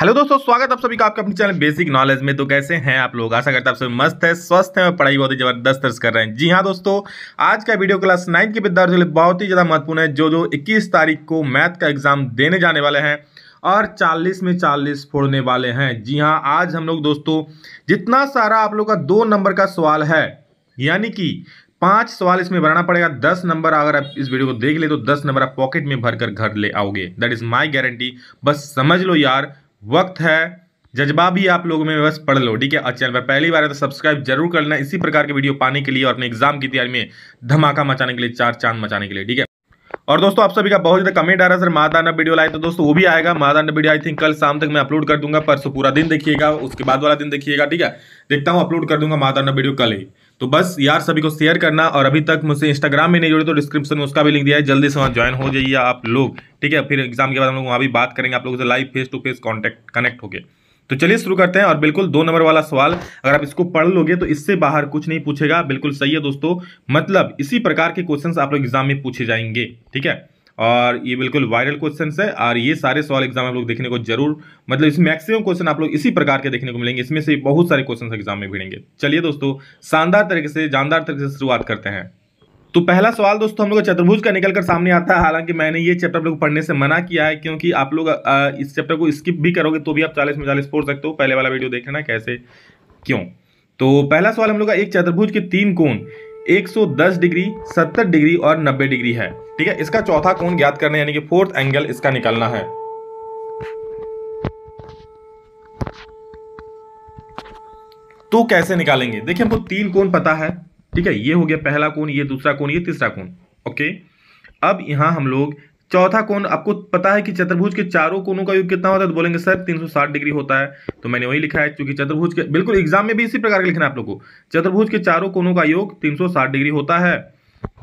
hello दोस्तों स्वागत आप सभी का आपके अपने चैनल बेसिक नॉलेज में तो कैसे हैं आप लोग आशा करते हैं आप सभी मस्त है स्वस्थ हैं और पढ़ाई बहुत ही जबरदस्त कर रहे हैं जी हाँ दोस्तों आज का वीडियो क्लास नाइन्थ के विद्यार्थियों के लिए बहुत ही ज़्यादा महत्वपूर्ण है जो जो 21 तारीख को मैथ का एग्जाम देने जाने वाले हैं और चालीस में चालीस फोड़ने वाले हैं जी हाँ आज हम लोग दोस्तों जितना सारा आप लोग का दो नंबर का सवाल है यानी कि पांच सवाल इसमें भरना पड़ेगा दस नंबर अगर आप इस वीडियो को देख ले तो दस नंबर आप पॉकेट में भरकर घर ले आओगे दैट इज माय गारंटी बस समझ लो यार वक्त है जज्बा भी आप लोगों में बस पढ़ लो ठीक है और चैनल पर पहली बार है तो सब्सक्राइब जरूर कर लेना इसी प्रकार के वीडियो पाने के लिए और अपने एग्जाम की तैयारी में धमाका मचाने के लिए चार चांद मचाने के लिए ठीक है और दोस्तों आप सभी का बहुत ज्यादा कमेंट आ रहा है सर मादांडा वीडियो लाए तो दोस्तों वो भी आएगा मादांडा वीडियो आई थिंक कल शाम तक मैं अपलोड कर दूंगा परसों पूरा दिन देखिएगा उसके बाद वाला दिन देखिएगा ठीक है देखता हूँ अपलोड कर दूंगा मादांडा वीडियो कल ही तो बस यार सभी को शेयर करना और अभी तक मुझसे इंस्टाग्राम में नहीं जुड़े तो डिस्क्रिप्शन में उसका भी लिंक दिया है जल्दी से वहाँ ज्वाइन हो जाइए आप लोग ठीक है फिर एग्जाम के बाद हम लोग वहाँ भी बात करेंगे आप लोगों से live face to face contact connect होकर तो चलिए शुरू करते हैं और बिल्कुल दो नंबर वाला सवाल अगर आप इसको पढ़ लोगे तो इससे बाहर कुछ नहीं पूछेगा बिल्कुल सही है दोस्तों मतलब इसी प्रकार के क्वेश्चन आप लोग एग्जाम में पूछे जाएंगे ठीक है और ये बिल्कुल वायरल क्वेश्चन है और ये सारे सवाल एग्जाम आप लोग देखने को जरूर मतलब इस मैक्सिमम क्वेश्चन आप लोग इसी प्रकार के देखने को मिलेंगे इसमें से बहुत सारे क्वेश्चन एग्जाम में भिड़ेंगे चलिए दोस्तों शानदार तरीके से जानदार तरीके से शुरुआत करते हैं तो पहला सवाल दोस्तों हम लोग चतुर्भुज का निकलकर सामने आता है हालांकि मैंने ये चैप्टर आप लोग पढ़ने से मना किया है क्योंकि आप लोग इस चैप्टर को स्किप भी करोगे तो भी आप चालीस में चालीस फोड़ सकते हो पहले वाला वीडियो देखना कैसे क्यों तो पहला सवाल हम लोग का एक चतुर्भुज के तीन कोण 110 डिग्री 70 डिग्री और 90 डिग्री है ठीक है इसका चौथा कोण ज्ञात करना यानी कि फोर्थ एंगल इसका निकालना है तो कैसे निकालेंगे देखिए हमको तीन कोण पता है ठीक है ये हो गया पहला कोण ये दूसरा कोण ये तीसरा कोण ओके अब यहां हम लोग चौथा कोण आपको पता है कि चतुर्भुज के चारों कोणों का योग कितना होता है तो बोलेंगे सर 360 डिग्री होता है तो मैंने वही लिखा है क्योंकि चतुर्भुज के बिल्कुल एग्जाम में भी इसी प्रकार का लिखना है आप लोगों को चतुर्भुज के चारों कोणों का योग 360 डिग्री होता है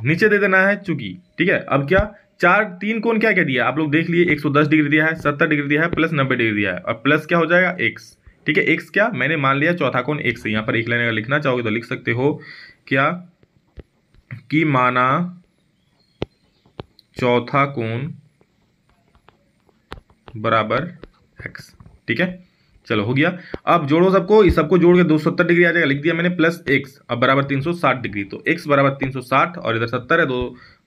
नीचे दे देना है चूंकि ठीक है अब क्या चार तीन कोण क्या क्या दिया आप लोग देख लिए एक डिग्री दिया है सत्तर डिग्री दिया है प्लस नब्बे डिग्री दिया है और प्लस क्या हो जाएगा एक्स ठीक है एक्स क्या मैंने मान लिया चौथा कोण एक्स यहाँ पर एक लाइन अगर लिखना चाहोगे तो लिख सकते हो क्या कि माना चौथा कोण बराबर एक्स ठीक है चलो हो गया अब जोड़ो सबको इस सबको जोड़ के दो सत्तर डिग्री आ जाएगा लिख दिया मैंने प्लस एक्स अब बराबर तीन सौ डिग्री तो एक्स बराबर तीन सौ साठ और इधर सत्तर है दो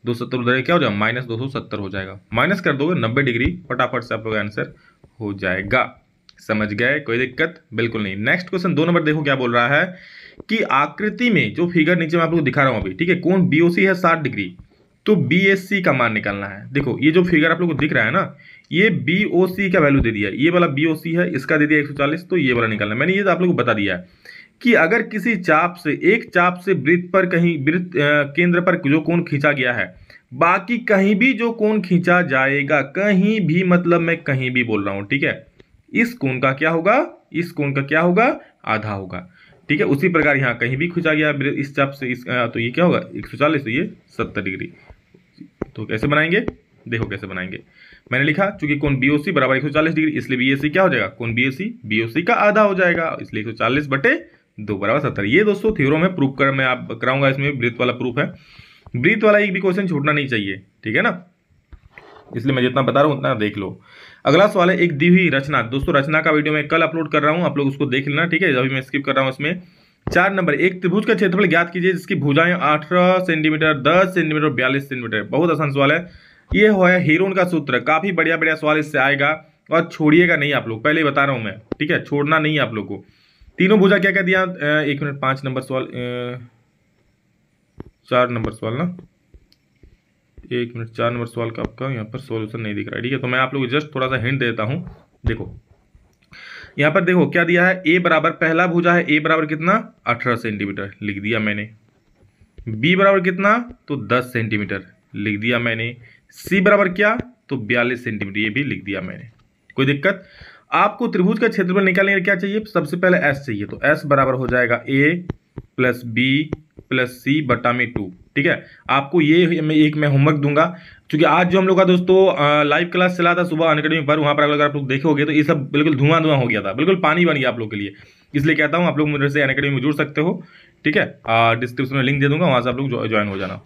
दो सत्तर उधर क्या हो जाएगा माइनस दो सौ सत्तर हो जाएगा माइनस कर दोगे नब्बे डिग्री फटाफट से आप लोग आंसर हो जाएगा समझ गए कोई दिक्कत बिल्कुल नहीं नेक्स्ट क्वेश्चन दो नंबर देखो क्या बोल रहा है कि आकृति में जो फिगर नीचे मैं आप लोग दिखा रहा हूँ अभी ठीक है कौन बीओसी है साठ डिग्री तो बी एस सी का मान निकालना है देखो ये जो फिगर आप लोग को दिख रहा है ना ये बी ओ सी का वैल्यू दे दिया ये वाला बी ओ सी है इसका दे दिया 140 तो ये वाला निकालना मैंने ये तो आप लोग को बता दिया है कि अगर किसी चाप से एक चाप से वृत्त पर कहीं वृत्त केंद्र पर जो कोण खींचा गया है बाकी कहीं भी जो कोण खींचा जाएगा कहीं भी मतलब मैं कहीं भी बोल रहा हूँ ठीक है इस कोण का क्या होगा इस कोण का क्या होगा आधा होगा ठीक है उसी प्रकार यहाँ कहीं भी खींचा गया इस चाप से इस आ, तो ये क्या होगा एक सौ चालीस तो ये सत्तर डिग्री तो कैसे बनाएंगे देखो कैसे बनाएंगे मैंने लिखा चूंकि कौन बी ओ सी बराबर एक सौ चालीस डिग्री इसलिए बी एस सी क्या हो जाएगा कौन B S C B O C का आधा हो जाएगा इसलिए एक सौ चालीस बटे दो बराबर सत्तर ये दोस्तों थ्योरम है प्रूफ कर मैं आप कराऊंगा इसमें ब्रीथ वाला प्रूफ है ब्रीथ वाला एक भी क्वेश्चन छूटना नहीं चाहिए ठीक है ना इसलिए मैं जितना बता रहा हूँ उतना देख लो अगला सवाल है एक दी हुई रचना दोस्तों रचना का वीडियो मैं कल अपलोड कर रहा हूँ आप लोग उसको देख लेना ठीक है अभी मैं स्किप कर रहा हूँ इसमें चार नंबर एक त्रिभुज का क्षेत्रफल ज्ञात कीजिए जिसकी भुजाएं अठारह सेंटीमीटर दस सेंटीमीटर बयालीस सेंटीमीटर बहुत आसान सवाल है ये है हीरोन का सूत्र काफ़ी बढ़िया बढ़िया सवाल इससे आएगा और छोड़िएगा नहीं आप लोग पहले बता रहा हूँ मैं ठीक है छोड़ना नहीं आप लोग को तीनों भुजा क्या क्या दिया एक मिनट पांच नंबर सवाल चार नंबर सवाल ना एक मिनट चार नंबर सवाल का आपका यहाँ पर सोल्यूशन नहीं दिख रहा है ठीक है तो मैं आप लोग जस्ट थोड़ा सा हिंट देता हूँ देखो यहाँ पर देखो क्या दिया है ए बराबर पहला भुजा है ए बराबर कितना अठारह सेंटीमीटर लिख दिया मैंने बी बराबर कितना तो दस सेंटीमीटर लिख दिया मैंने सी बराबर क्या तो बयालीस सेंटीमीटर ये भी लिख दिया मैंने कोई दिक्कत आपको त्रिभुज का क्षेत्रफल निकालने के क्या चाहिए सबसे पहले एस चाहिए तो एस बराबर हो जाएगा A plus B plus C बटा में टू ठीक है आपको ये एक मैं होमवर्क दूंगा क्योंकि आज जो हम लोग का दोस्तों लाइव क्लास चला था सुबह अनकेडमी पर वहाँ पर अगर आप लोग देखोगे तो ये सब बिल्कुल धुआं धुआं हो गया था बिल्कुल पानी बन गया आप लोग के लिए इसलिए कहता हूँ आप लोग मुझे से अनकेडमी में जुड़ सकते हो ठीक है डिस्क्रिप्शन में लिंक दे दूंगा वहाँ से आप लोग ज्वाइन हो जाना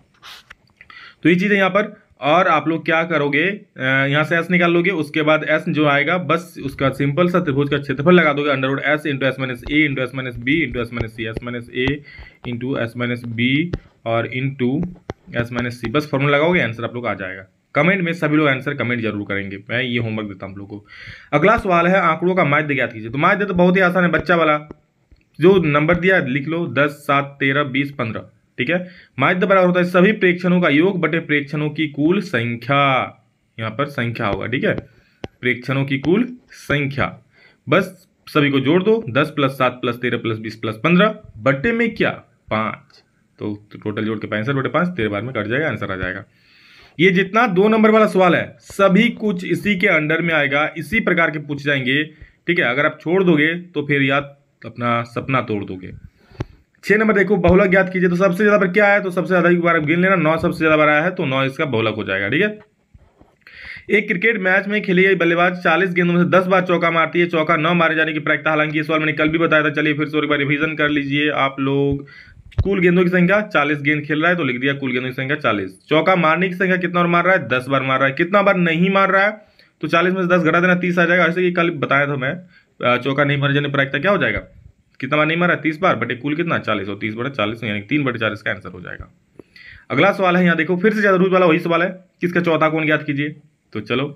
तो ये चीज़ है यहाँ पर और आप लोग क्या करोगे यहाँ से एस निकाल लोगे उसके बाद एस जो आएगा बस उसका सिंपल सा त्रिभुज का क्षेत्रफल लगा दोगे under root S into S minus A into S minus B into S minus C S minus A into S minus B और into S minus C बस फॉर्मूला लगाओगे आंसर आप लोग आ जाएगा कमेंट में सभी लोग आंसर कमेंट जरूर करेंगे मैं ये होमवर्क देता हूँ आप लोग को अगला सवाल है आंकड़ों का माध्य ज्ञात कीजिए तो माध्य तो बहुत ही आसान है बच्चा वाला जो नंबर दिया लिख लो दस सात तेरह बीस पंद्रह ठीक है माध्य बराबर होता है सभी प्रेक्षणों का योग बटे प्रेक्षणों की कुल संख्या यहाँ पर संख्या होगा ठीक है प्रेक्षणों की कुल संख्या बस सभी को जोड़ दो दस प्लस सात प्लस तेरह प्लस बीस प्लस पंद्रह बटे में क्या पांच तो टोटल जोड़ के पैंसठ बटे पाँच तेरह बार में कट जाएगा आंसर आ जाएगा ये जितना दो नंबर वाला सवाल है सभी कुछ इसी के अंडर में आएगा इसी प्रकार के पूछ जाएंगे ठीक है अगर आप छोड़ दोगे तो फिर याद अपना सपना तोड़ दोगे छः नंबर देखो बहुलक ज्ञात कीजिए तो सबसे ज़्यादा बार क्या आया तो सबसे ज़्यादा एक बार गिन लेना नौ सबसे ज़्यादा बार आया है तो नौ इसका बहुलक हो जाएगा ठीक है एक क्रिकेट मैच में खेली गई बल्लेबाज 40 गेंदों में से 10 बार चौका मारती है चौका न मारे जाने की प्रायिकता हालांकि ये सवाल मैंने कल भी बताया था चलिए फिर से एक बार रिवीजन कर लीजिए आप लोग कुल गेंदों की संख्या 40 गेंद खेल रहा है तो लिख दिया कुल गेंदों की संख्या 40 चौका मारने की संख्या कितना बार मार रहा है 10 बार मार रहा है कितना बार नहीं मार रहा है तो 40 में से 10 घटा देना 30 आ जाएगा ऐसे कि कल बताया था मैं चौका नहीं मारे जाने पर क्या हो जाएगा कितना बार नहीं मारा तीस बार बटे कुल कितना चालीस और तीस बटे चालीस यानी तीन बटे चालीस का आंसर हो जाएगा अगला सवाल है यहाँ देखो फिर से ज़्यादा रूज वाला वही सवाल है किसका चौथा कौन याद कीजिए तो चलो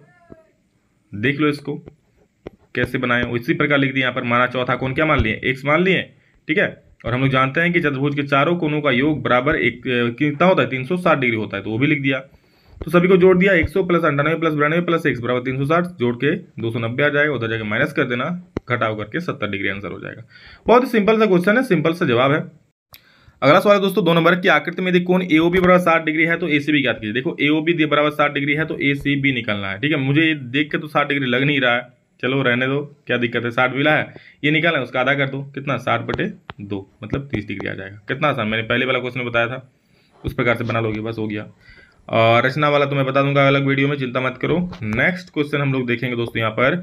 देख लो इसको कैसे बनाए इसी प्रकार लिख दिया यहाँ पर माना चौथा कौन क्या मान लिए एक्स मान लिए ठीक है और हम लोग जानते हैं कि चतुर्भुज के चारों कोनों का योग बराबर एक कितना होता है तीन सौ डिग्री होता है तो वो भी लिख दिया तो सभी को जोड़ दिया एक सौ प्लस अंठानवे प्लस बिरानवे प्लस एक बराबर तीन सौ साठ जोड़ के दो सौ नब्बे आ जाएगा उधर जाके माइनस कर देना घटाव करके सत्तर डिग्री आंसर हो जाएगा बहुत ही सिंपल सा क्वेश्चन है सिंपल सा जवाब है अगला सवाल है दोस्तों दो नंबर की आकृति में देखो कोण ए बी बराबर साठ डिग्री है तो ए सी बी याद कीजिए देखो ए बी बराबर साठ डिग्री है तो ए सी बी निकलना है ठीक है मुझे देख के तो साठ डिग्री लग नहीं रहा है चलो रहने दो क्या दिक्कत है साठ मिला है ये निकालें उसका आधा कर दो कितना साठ बटे दो मतलब तीस डिग्री आ जाएगा कितना आसान मैंने पहले वाला क्वेश्चन बताया था उस प्रकार से बना लोगे बस हो गया और रचना वाला तो मैं बता दूंगा अलग वीडियो में चिंता मत करो नेक्स्ट क्वेश्चन हम लोग देखेंगे दोस्तों यहाँ पर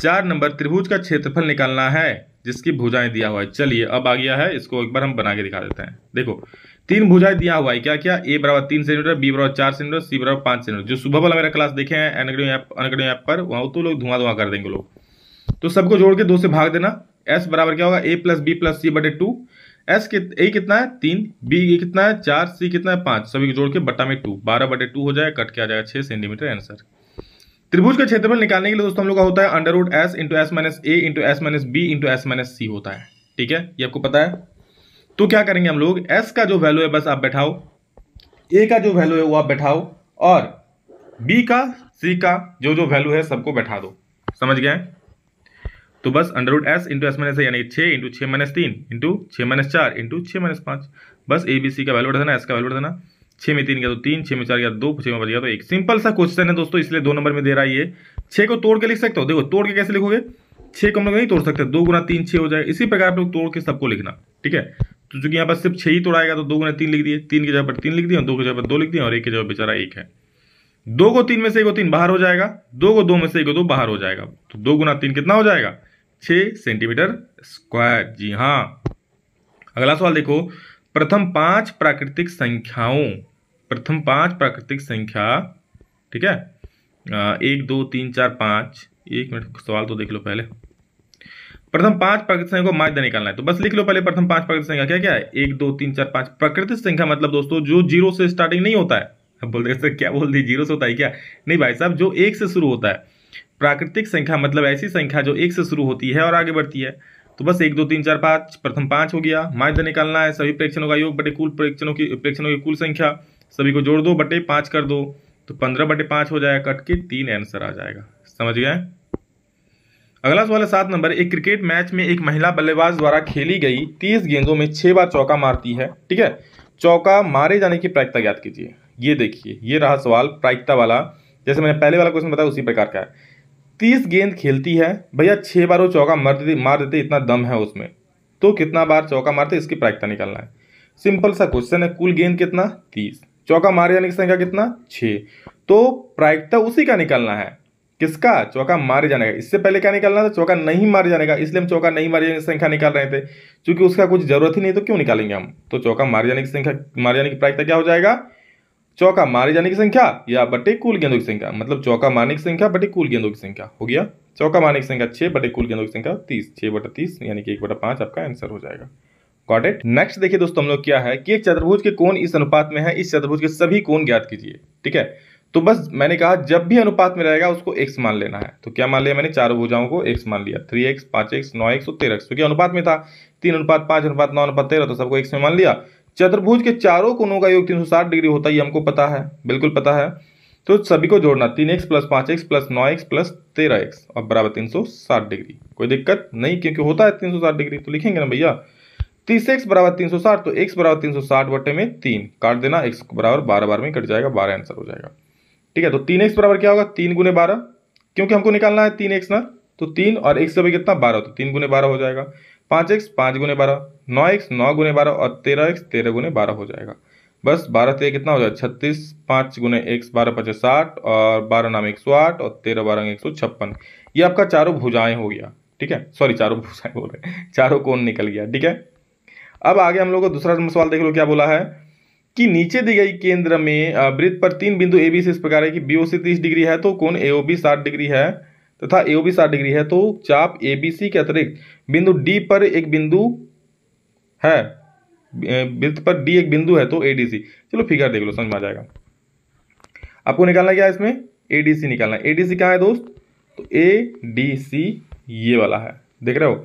चार नंबर त्रिभुज का क्षेत्रफल निकालना है जिसकी भुजाएं दिया हुआ है चलिए अब आ गया है इसको एक बार हम बना के दिखा देते हैं देखो तीन भुजाएं दिया हुआ है क्या क्या ए बराबर तीन सेंटीमीटर बी बराबर चार सेंटीमीटर सी बराबर पांच सेंटीमीटर जो सुबह वाला मेरा क्लास देखे हैं ऐप अनकड़ी ऐप पर वहां तो लोग धुआं धुआं कर देंगे लोग तो सबको जोड़ के दो से भाग देना एस बराबर क्या होगा A plus B plus C बटे टू एस ए कितना है तीन बी कितना है चार सी कितना है पांच सभी को जोड़ के बट्टा में टू बारह बटे टू हो जाए कट के आ जाएगा छह सेंटीमीटर आंसर त्रिभुज का क्षेत्रफल निकालने के लिए दोस्तों हम लोग का होता है under root S into S minus A into S minus B into S minus C होता है ठीक है ये आपको पता है तो क्या करेंगे हम लोग एस का जो वैल्यू है बस आप बैठाओ ए का जो वैल्यू है वो आप बैठाओ और बी का सी का जो जो वैल्यू है सबको बैठा दो समझ गए तो बस under root S into S minus यानी छः इंटू छः माइनस तीन इंटू छः माइनस चार इंटू छः माइनस पाँच बस ए बी सी का वैल्यू बढ़ाना एस का वैल्यू बढ़ाना छः में तीन गया तो तीन छः में चार गया तो दो छः में बच गया तो एक सिंपल सा क्वेश्चन है दोस्तों इसलिए दो नंबर में दे रहा है ये छः को तोड़ के लिख सकते हो देखो तोड़ के कैसे लिखोगे छः को हम लोग नहीं तोड़ सकते दो गुना तीन छः हो जाए इसी प्रकार आप लोग तोड़ के सबको लिखना ठीक है तो चूंकि यहाँ पर सिर्फ छह ही तोड़ाएगा तो दो गुना तीन लिख दिए तीन की जगह पर तीन लिख दिए दो की जगह पर दो लिख दिए और एक की जगह बेचारा एक है दो को तीन में से एक को तीन बाहर हो जाएगा दो को दो में से एक को दो बाहर हो जाएगा तो दो गुना तीन कितना हो जाएगा छह सेंटीमीटर स्क्वायर जी हाँ अगला सवाल देखो प्रथम पांच प्राकृतिक संख्याओं प्रथम पांच प्राकृतिक संख्या ठीक है एक दो तीन चार पांच एक मिनट सवाल तो देख लो पहले प्रथम पांच प्रकृति संख्या को माध्य निकालना है तो बस लिख लो पहले प्रथम पांच प्रकृति संख्या क्या क्या है एक दो तीन चार पांच प्रकृति संख्या मतलब दोस्तों जो जीरो से स्टार्टिंग नहीं होता है अब बोल रहे सर क्या बोल दी जीरो से होता है क्या नहीं भाई साहब जो एक से शुरू होता है प्राकृतिक संख्या मतलब ऐसी संख्या जो एक से शुरू होती है और आगे बढ़ती है तो बस एक दो तीन चार पाँच प्रथम पाँच हो गया माध्य निकालना है सभी प्रेक्षणों का योग बटे कुल प्रेक्षणों की प्रेक्षणों की कुल संख्या सभी को जोड़ दो बटे पाँच कर दो तो पंद्रह बटे पाँच हो जाएगा कट के तीन आंसर आ जाएगा समझ गए अगला सवाल है सात नंबर एक क्रिकेट मैच में एक महिला बल्लेबाज द्वारा खेली गई तीस गेंदों में छह बार चौका मारती है ठीक है चौका मारे जाने की प्रायिकता ज्ञात कीजिए ये देखिए ये रहा सवाल प्रायिकता वाला जैसे मैंने पहले वाला क्वेश्चन बताया उसी प्रकार का है तीस गेंद खेलती है भैया छः बार वो चौका मार देते मार देते इतना दम है उसमें तो कितना बार चौका मारते इसकी प्रायिकता निकालना है सिंपल सा क्वेश्चन है कुल गेंद कितना तीस चौका मारे जाने की संख्या कितना छः तो प्रायिकता उसी का निकालना है किसका चौका मारे जाने का इससे पहले क्या निकालना था चौका नहीं मारे जाने का इसलिए हम चौका नहीं मारे जाने की संख्या निकाल रहे थे क्योंकि उसका कुछ जरूरत ही नहीं तो क्यों निकालेंगे हम तो चौका मारे जाने की संख्या मारे जाने की प्रायिकता क्या हो जाएगा चौका मारे जाने की संख्या या बटे कुल गेंदों की संख्या मतलब चौका मारने की संख्या बटे कुल गेंदों की संख्या हो गया चौका मारने की संख्या छह बटे कुल गेंदों की संख्या तीस छह बटा तीस यानी कि एक बटा पांच आपका आंसर हो जाएगा गॉट इट नेक्स्ट देखिए दोस्तों हम लोग क्या है कि एक चतुर्भुज के कोण इस अनुपात में है इस चतुर्भुज के सभी कोण ज्ञात कीजिए ठीक है तो बस मैंने कहा जब भी अनुपात में रहेगा उसको एक्स मान लेना है तो क्या मान लिया मैंने चारों भुजाओं को एक्स मान लिया थ्री एक्स पांच एक्स नौ एक्स और तेरह एक्स तो क्योंकि अनुपात में था तीन अनुपात पांच अनुपात नौ अनुपात तेरह तो सबको एक्स में मान लिया चतुर्भुज के चारों कोनों का योग तीन सौ साठ डिग्री होता है ये हमको पता है बिल्कुल पता है तो सभी को जोड़ना तीन एक्स प्लस पांच एक्स प्लस नौ एक्स प्लस तेरह एक्स और बराबर तीन सौ साठ डिग्री कोई दिक्कत नहीं क्योंकि होता है तीन सौ साठ डिग्री तो लिखेंगे ना भैया तीस एक्स बराबर तीन सौ साठ तो एक्स बराबर तीन सौ साठ बटे में तीन काट देना एक्स बराबर बारह बार में कट जाएगा बारह आंसर हो जाएगा ठीक है तो तीन एक्स बराबर क्या होगा तीन गुने बारह क्योंकि हमको निकालना है तीन एक्स ना तो तीन और एक से कितना बारह तो तीन गुने बारह हो जाएगा पाँच एक्स पाँच गुने बारह नौ एक्स नौ गुने बारह और तेरह एक्स तेरह गुने बारह हो जाएगा बस बारह तेरह कितना हो जाएगा छत्तीस पाँच गुने एक्स बारह पचास साठ और बारह नाम एक सौ आठ और तेरह बारह एक सौ छप्पन ये आपका चारों भुजाएं हो गया ठीक है सॉरी चारों भुजाएं बोल रहे चारों कोण निकल गया ठीक है अब आगे हम लोग को दूसरा सवाल देख लो क्या बोला है कि नीचे दी गई केंद्र में वृत्त पर तीन बिंदु ए बी से इस प्रकार है कि बी ओ सी तीस डिग्री है तो कौन ए ओ बी साठ डिग्री है तथा ए ओ बी साठ डिग्री है तो चाप ए बी सी के अतिरिक्त बिंदु डी पर एक बिंदु है वृत्त पर डी एक बिंदु है तो ए डी सी चलो फिगर देख लो समझ में आ जाएगा आपको निकालना क्या है इसमें ए डी सी निकालना ए डी सी कहाँ है दोस्त तो ए डी सी ये वाला है देख रहे हो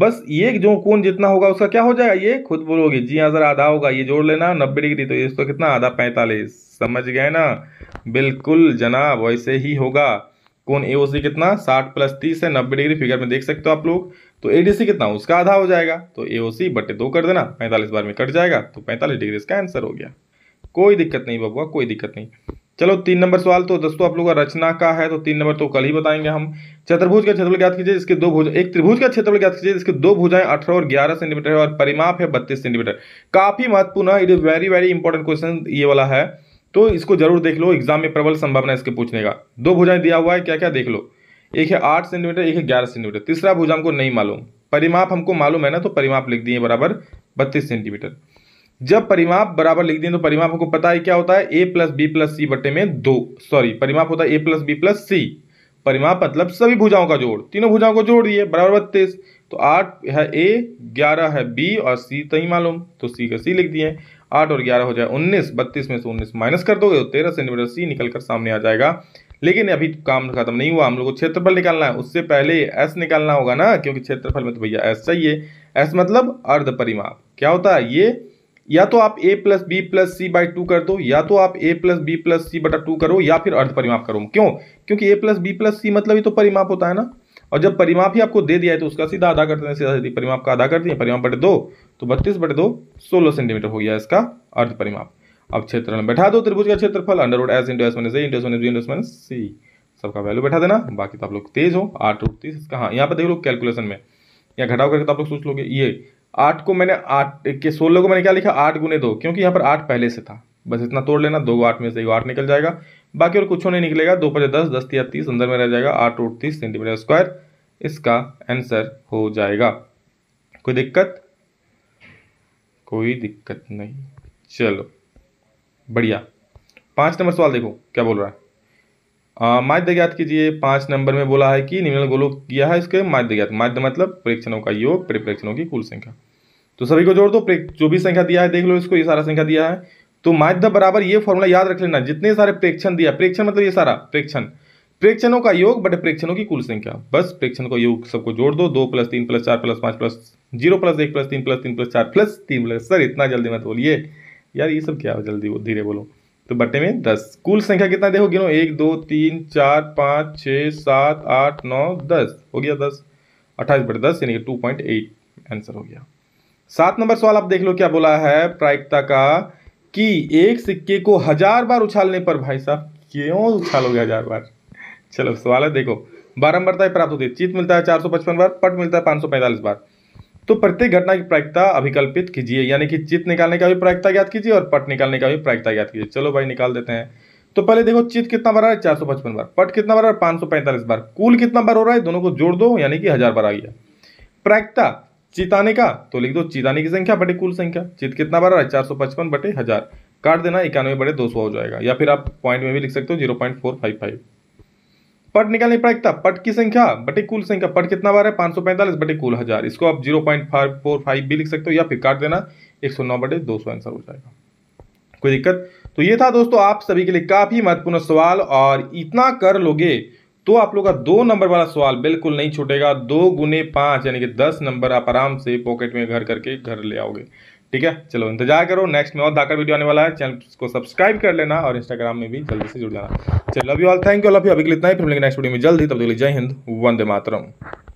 बस ये जो कोण जितना होगा उसका क्या हो जाएगा ये खुद बोलोगे जी हाँ सर आधा होगा ये जोड़ लेना नब्बे डिग्री तो इसको तो कितना आधा पैंतालीस समझ गए ना बिल्कुल जनाब वैसे ही होगा कौन ए कितना साठ प्लस तीस है नब्बे डिग्री फिगर में देख सकते हो आप लोग तो ए कितना उसका आधा हो जाएगा तो ए बटे दो कर देना पैंतालीस बार में कट जाएगा तो पैंतालीस डिग्री इसका आंसर हो गया कोई दिक्कत नहीं बबुआ कोई दिक्कत नहीं चलो तीन नंबर सवाल तो दोस्तों आप लोगों का रचना का है तो तीन नंबर तो कल ही बताएंगे हम चतुर्भुज का क्षेत्रफल ज्ञात कीजिए इसके दो भुज एक त्रिभुज का क्षेत्रफल ज्ञात कीजिए इसके दो भुजाएं अठारह और ग्यारह सेंटीमीटर है और परिमाप है बत्तीस सेंटीमीटर काफी महत्वपूर्ण है it is very very important question ये वाला है तो इसको जरूर देख लो एग्जाम में प्रबल संभावना इसके पूछने का दो भुजाएं दिया हुआ है क्या क्या देख लो एक है आठ सेंटीमीटर एक है ग्यारह सेंटीमीटर तीसरा भुजा हमको नहीं मालूम परिमाप हमको मालूम है ना तो परिमाप लिख दिए बराबर बत्तीस सेंटीमीटर जब परिमाप बराबर लिख दें तो परिमाप को पता है क्या होता है A plus B plus C बटे में दो सॉरी परिमाप होता है A plus B plus C परिमाप मतलब सभी भुजाओं का जोड़ तीनों भुजाओं को जोड़ दिए बराबर बत्तीस तो आठ है ए ग्यारह है बी और सी तो मालूम तो सी का सी लिख दिए आठ और ग्यारह हो जाए उन्नीस बत्तीस में से उन्नीस माइनस कर दोगे तो तेरह सेंटीमीटर सी निकल कर सामने आ जाएगा लेकिन अभी तो काम खत्म नहीं हुआ हम लोग को क्षेत्रफल निकालना है उससे पहले एस निकालना होगा ना क्योंकि क्षेत्रफल में तो भैया एस चाहिए एस मतलब अर्ध परिमाप क्या होता है ये या तो आप A plus B plus C by two कर दो या तो आप A plus B plus C बटा टू करो या फिर अर्ध परिमाप करो क्यों क्योंकि A plus B plus C मतलब ही तो परिमाप होता है ना और जब परिमाप ही आपको दे दिया है तो उसका सीधा आधा कर देना सीधा सीधी परिमाप का आधा कर दिए परिमाप बटे दो तो बत्तीस बटे दो सोलह सेंटीमीटर हो गया इसका अर्ध परिमाप अब क्षेत्र में बैठा दो त्रिभुज का क्षेत्रफल under root S into S minus A into S minus B into S minus C सबका वैल्यू बैठा देना बाकी तो आप लोग तेज हो आठ रूट तीस इसका हाँ यहाँ पर देख लो कैलकुलेशन में या घटाओ करके तो आप लोग सोच लोगे ये आठ को मैंने आठ के सोलह को मैंने क्या लिखा आठ गुने दो क्योंकि यहाँ पर आठ पहले से था बस इतना तोड़ लेना दो आठ में से आठ निकल जाएगा बाकी और कुछ नहीं निकलेगा दो पचास दस दस या तीस अंदर में रह जाएगा आठ और तीस सेंटीमीटर स्क्वायर इसका आंसर हो जाएगा कोई दिक्कत कोई दिक्कत नहीं चलो बढ़िया पांच नंबर सवाल देखो क्या बोल रहा है माध्य ज्ञात कीजिए पाँच नंबर में बोला है कि निम्न गोलो किया है इसके माध्य ज्ञात माध्य मतलब प्रेक्षणों का योग परिप्रेक्षणों की कुल संख्या तो सभी को जोड़ दो जो भी संख्या दिया है देख लो इसको ये सारा संख्या दिया है तो माध्य बराबर ये फॉर्मूला याद रख लेना जितने सारे प्रेक्षण दिया प्रेक्षण मतलब ये सारा प्रेक्षण प्रेक्षणों का योग बटे प्रेक्षणों की कुल संख्या बस प्रेक्षण का योग सबको जोड़ दो दो प्लस तीन प्लस चार प्लस पाँच प्लस जीरो प्लस एक प्लस तीन प्लस तीन प्लस चार प्लस तीन प्लस सर इतना जल्दी मत बोलिए यार ये सब क्या जल्दी धीरे बोलो तो बट्टे में दस कुल संख्या कितना देखो गिनो एक दो तीन चार पाँच छः सात आठ नौ दस हो गया दस अट्ठाईस बटे दस यानी कि टू पॉइंट एट आंसर हो गया सात नंबर सवाल आप देख लो क्या बोला है प्रायिकता का कि एक सिक्के को हजार बार उछालने पर भाई साहब क्यों उछालोगे हजार बार चलो सवाल है देखो बारम्बरता बारंबारता प्राप्त होती है चित मिलता है चार सौ पचपन बार पट मिलता है पाँच सौ पैंतालीस बार तो प्रत्येक घटना की प्रायिकता अभिकल्पित कीजिए यानी कि चित निकालने का भी प्रायिकता ज्ञात कीजिए और पट निकालने का भी प्रायिकता ज्ञात कीजिए चलो भाई निकाल देते हैं तो पहले देखो चित कितना बार रहा है चार सौ पचपन बार पट कितना बार पाँच सौ पैंतालीस बार कुल कितना बार हो रहा है दोनों को जोड़ दो यानी कि हजार बार आ गया प्रायिकता चिताने का तो लिख दो चिताने की संख्या बटे कुल संख्या चित कितना बार है चार सौ पचपन बटे हजार काट देना इक्यानवे बटे दो सौ हो जाएगा या फिर आप पॉइंट में भी लिख सकते हो zero point four five five पट निकालनी पड़ेगा पट की संख्या बटे कुल संख्या पट कितना बार है पाँच सौ पैंतालीस बटे कुल हज़ार इसको आप zero point five four five भी लिख सकते हो या फिर काट देना एक सौ नौ बटे दो सौ आंसर हो जाएगा कोई दिक्कत तो ये था दोस्तों आप सभी के लिए काफ़ी महत्वपूर्ण सवाल और इतना कर लोगे तो आप लोग का दो नंबर वाला सवाल बिल्कुल नहीं छूटेगा दो गुने पांच यानी कि दस नंबर आप आराम से पॉकेट में घर करके घर ले आओगे ठीक है चलो इंतजार करो नेक्स्ट में और धाकर वीडियो आने वाला है चैनल को सब्सक्राइब कर लेना और इंस्टाग्राम में भी जल्दी से जुड़ जाना चलो love you all thank you love you अभी के लिए इतना ही फिर मिलेंगे नेक्स्ट वीडियो में जल्दी तब तक जय हिंद वंदे मातरम